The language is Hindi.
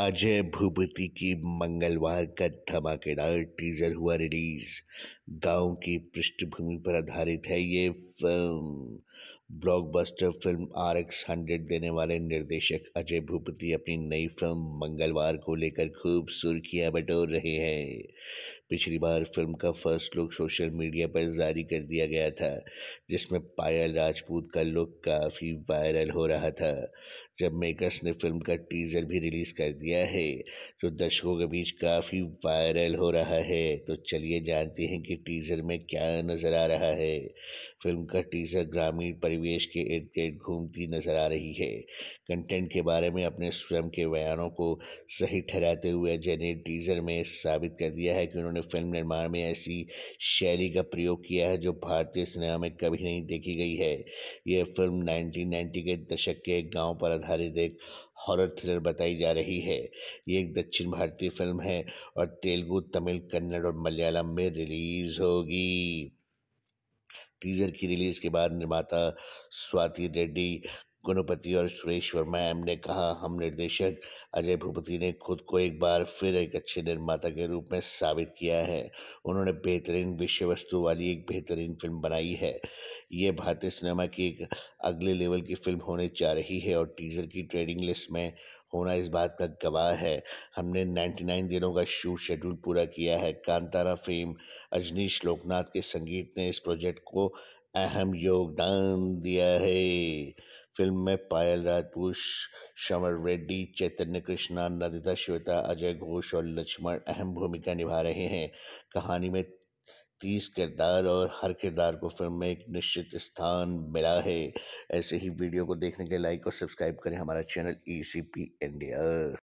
अजय भूपति की मंगलवार का धमाकेदार टीजर हुआ रिलीज गांव की पृष्ठभूमि पर आधारित है ये film blockbuster film R X hundred देने वाले निर्देशक अजय भूपति अपनी नई फिल्म मंगलवार को लेकर खूब सुर्खियां बटोर रहे हैं पिछली बार फिल्म का फर्स्ट लुक सोशल मीडिया पर जारी कर दिया गया था जिसमें पायल राजपूत का लुक काफ़ी वायरल हो रहा था जब मेकर्स ने फिल्म का टीजर भी रिलीज कर दिया है जो तो दर्शकों के बीच काफ़ी वायरल हो रहा है तो चलिए जानते हैं कि टीजर में क्या नज़र आ रहा है फिल्म का टीजर ग्रामीण परिवेश के इर्द गिर्द घूमती नज़र आ रही है कंटेंट के बारे में अपने स्वयं के बयानों को सही ठहराते हुए अजय ने टीजर में साबित कर दिया है कि उन्होंने फिल्म निर्माण में ऐसी शैली का प्रयोग किया है जो भारतीय सिनेमा में कभी नहीं देखी गई है यह फिल्म 1990 के दशक के गांव पर आधारित आधारित एक हॉरर थ्रिलर बताई जा रही है ये एक दक्षिण भारतीय फिल्म है और तेलुगु तमिल कन्नड़ और मलयालम में रिलीज होगी टीजर की रिलीज के बाद निर्माता स्वाति रेड्डी गुणपति और सुरेश वर्मा एम ने कहा हम निर्देशक अजय भूपति ने खुद को एक बार फिर एक अच्छे निर्माता के रूप में साबित किया है उन्होंने बेहतरीन विषय वस्तु वाली एक बेहतरीन फिल्म बनाई है ये भारतीय सिनेमा की एक अगले लेवल की फिल्म होने जा रही है और टीजर की ट्रेडिंग लिस्ट में होना इस बात का गवाह है हमने 99 दिनों का शूट शेड्यूल पूरा किया है कांतारा फेम अजनीश लोकनाथ के संगीत ने इस प्रोजेक्ट को अहम योगदान दिया है फिल्म में पायल राजपूत शमर रेड्डी चैतन्य कृष्णा नंदिता श्वेता अजय घोष और लक्ष्मण अहम भूमिका निभा रहे हैं कहानी में तीस किरदार और हर किरदार को फिल्म में एक निश्चित स्थान मिला है ऐसे ही वीडियो को देखने के लाइक और सब्सक्राइब करें हमारा channel E C P India